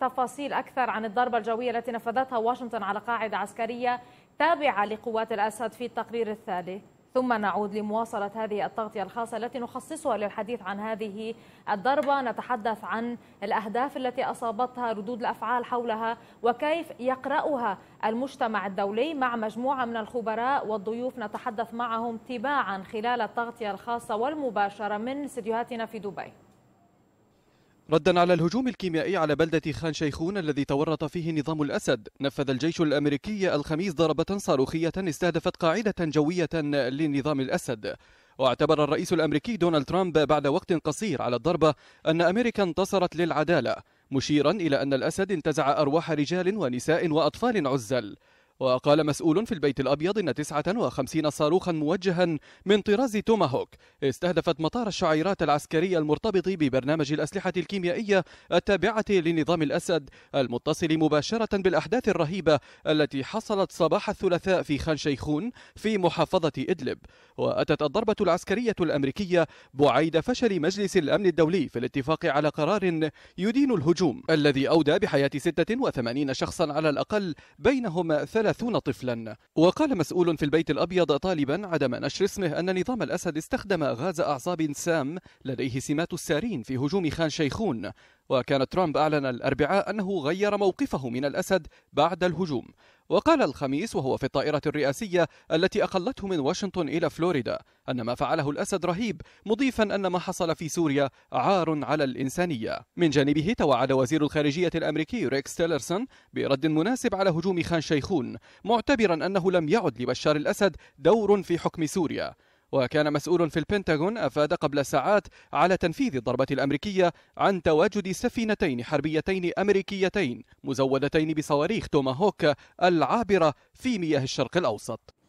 تفاصيل أكثر عن الضربة الجوية التي نفذتها واشنطن على قاعدة عسكرية تابعة لقوات الأسد في التقرير الثالث ثم نعود لمواصلة هذه التغطية الخاصة التي نخصصها للحديث عن هذه الضربة نتحدث عن الأهداف التي أصابتها ردود الأفعال حولها وكيف يقرأها المجتمع الدولي مع مجموعة من الخبراء والضيوف نتحدث معهم تباعا خلال التغطية الخاصة والمباشرة من استديوهاتنا في دبي ردا على الهجوم الكيميائي على بلدة خان شيخون الذي تورط فيه نظام الأسد نفذ الجيش الأمريكي الخميس ضربة صاروخية استهدفت قاعدة جوية لنظام الأسد واعتبر الرئيس الأمريكي دونالد ترامب بعد وقت قصير على الضربة أن أمريكا انتصرت للعدالة مشيرا إلى أن الأسد انتزع أرواح رجال ونساء وأطفال عزل وقال مسؤول في البيت الأبيض أن 59 صاروخا موجها من طراز توماهوك استهدفت مطار الشعيرات العسكري المرتبط ببرنامج الأسلحة الكيميائية التابعة لنظام الأسد المتصل مباشرة بالأحداث الرهيبة التي حصلت صباح الثلاثاء في خان شيخون في محافظة إدلب وأتت الضربة العسكرية الأمريكية بعيد فشل مجلس الأمن الدولي في الاتفاق على قرار يدين الهجوم الذي أودى بحياة 86 شخصا على الأقل بينهم ثلاثة ثلاثون طفلا وقال مسؤول في البيت الأبيض طالبا عدم نشر اسمه أن نظام الأسد استخدم غاز أعصاب سام لديه سمات السارين في هجوم خان شيخون وكان ترامب أعلن الأربعاء أنه غير موقفه من الأسد بعد الهجوم وقال الخميس وهو في الطائرة الرئاسية التي أقلته من واشنطن إلى فلوريدا أن ما فعله الأسد رهيب مضيفا أن ما حصل في سوريا عار على الإنسانية من جانبه توعد وزير الخارجية الأمريكي ريكس تيلرسون برد مناسب على هجوم خان شيخون معتبرا أنه لم يعد لبشار الأسد دور في حكم سوريا وكان مسؤول في البنتاغون أفاد قبل ساعات على تنفيذ الضربة الأمريكية عن تواجد سفينتين حربيتين أمريكيتين مزودتين بصواريخ توماهوك العابرة في مياه الشرق الأوسط